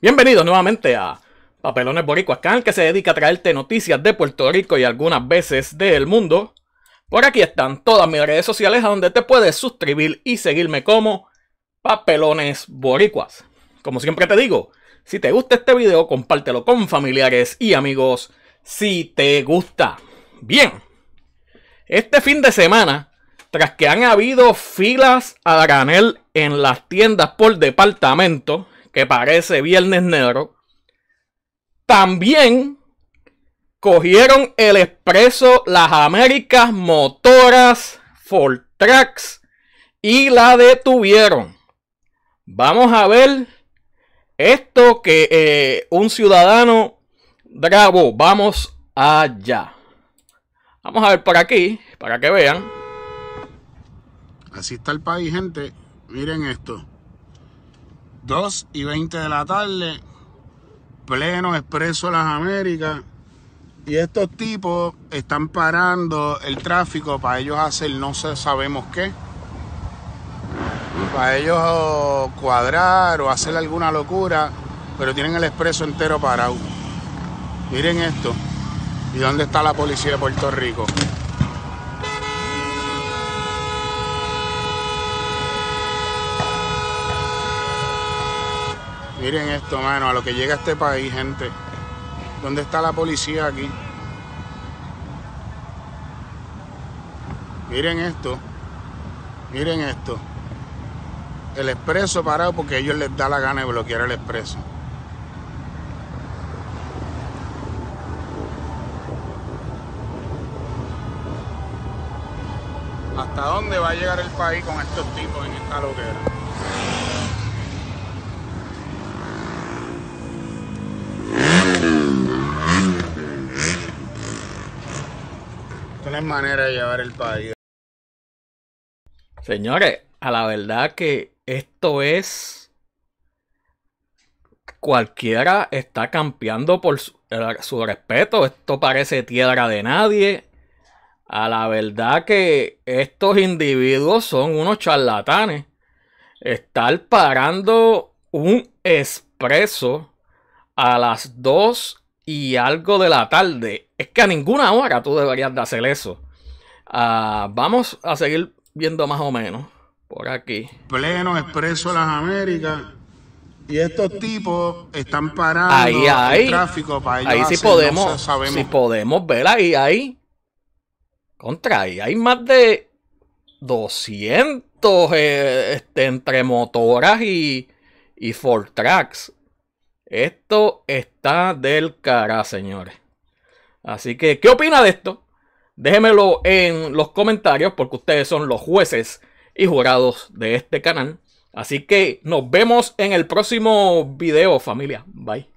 Bienvenidos nuevamente a Papelones Boricuas, canal que se dedica a traerte noticias de Puerto Rico y algunas veces del mundo. Por aquí están todas mis redes sociales a donde te puedes suscribir y seguirme como Papelones Boricuas. Como siempre te digo, si te gusta este video, compártelo con familiares y amigos si te gusta. Bien, este fin de semana, tras que han habido filas a granel en las tiendas por departamento, que parece Viernes Negro, también cogieron el expreso Las Américas Motoras Fortrax y la detuvieron. Vamos a ver esto que eh, un ciudadano grabó. Vamos allá. Vamos a ver por aquí, para que vean. Así está el país, gente. Miren esto. 2 y 20 de la tarde, pleno expreso las Américas. Y estos tipos están parando el tráfico para ellos hacer no sé sabemos qué. Para ellos cuadrar o hacer alguna locura, pero tienen el expreso entero parado. Miren esto. ¿Y dónde está la policía de Puerto Rico? Miren esto, mano, a lo que llega este país, gente. ¿Dónde está la policía aquí? Miren esto. Miren esto. El expreso parado porque ellos les da la gana de bloquear el expreso. hasta dónde va a llegar el país con estos tipos en esta loquera. Esto no es manera de llevar el país. Señores, a la verdad que esto es cualquiera está campeando por su, eh, respeto. Esto parece tierra de nadie a la verdad que estos individuos son unos charlatanes. Estar parando un expreso a las 2 y algo de la tarde. Es que a ninguna hora tú deberías de hacer eso. Ah, vamos a seguir viendo más o menos por aquí. Pleno expreso a las Américas. Y estos tipos están parando ahí, ahí. el tráfico para Ahí sí si podemos, podemos ver ahí, ahí contra, y hay más de 200 eh, este, entre motoras y, y Ford Tracks. Esto está del cara, señores. Así que, ¿qué opina de esto? Déjenmelo en los comentarios porque ustedes son los jueces y jurados de este canal. Así que nos vemos en el próximo video, familia. Bye.